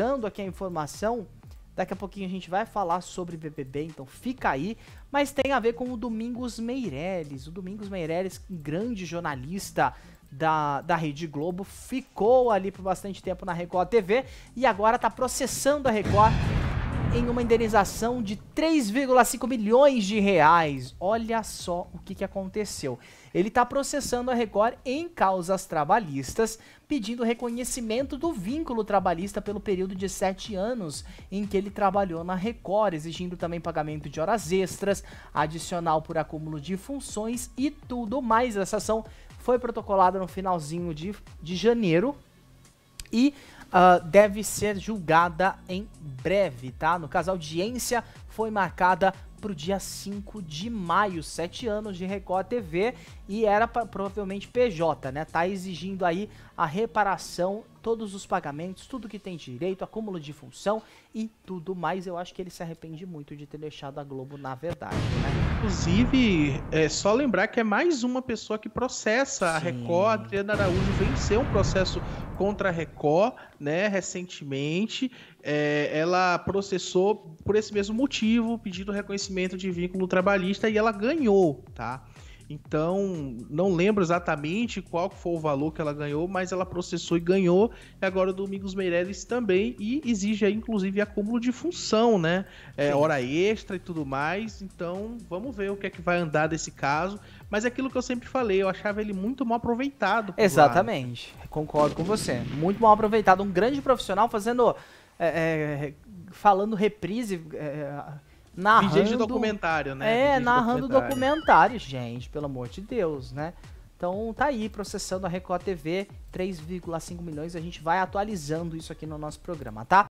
atualizando aqui a informação. Daqui a pouquinho a gente vai falar sobre BBB, então fica aí. Mas tem a ver com o Domingos Meirelles. O Domingos Meirelles, grande jornalista da, da Rede Globo, ficou ali por bastante tempo na Record TV e agora está processando a Record em uma indenização de 3,5 milhões de reais. Olha só o que, que aconteceu. Ele está processando a Record em causas trabalhistas, pedindo reconhecimento do vínculo trabalhista pelo período de sete anos em que ele trabalhou na Record, exigindo também pagamento de horas extras, adicional por acúmulo de funções e tudo mais. Essa ação foi protocolada no finalzinho de, de janeiro e uh, deve ser julgada em breve, tá? No caso, a audiência foi marcada para o dia 5 de maio, 7 anos de Record TV e era pra, provavelmente PJ, né? Tá exigindo aí a reparação, todos os pagamentos, tudo que tem direito, acúmulo de função e tudo mais. Eu acho que ele se arrepende muito de ter deixado a Globo na verdade, né? Inclusive, é só lembrar que é mais uma pessoa que processa Sim. a Record. A Adriana Araújo venceu um processo contra a Record, né, recentemente. É, ela processou por esse mesmo motivo, pedindo reconhecimento reconhecimento de vínculo trabalhista e ela ganhou, tá? Então, não lembro exatamente qual foi o valor que ela ganhou, mas ela processou e ganhou. E agora o Domingos Meirelles também. E exige aí, inclusive, acúmulo de função, né? É, hora extra e tudo mais. Então, vamos ver o que é que vai andar desse caso. Mas é aquilo que eu sempre falei, eu achava ele muito mal aproveitado. Exatamente. Concordo com você. Muito mal aproveitado. Um grande profissional fazendo. É, é, falando reprise é, narrando. Vigente documentário, né? É, Vigente narrando documentário. documentário, gente, pelo amor de Deus, né? Então tá aí, processando a Record TV, 3,5 milhões. A gente vai atualizando isso aqui no nosso programa, tá?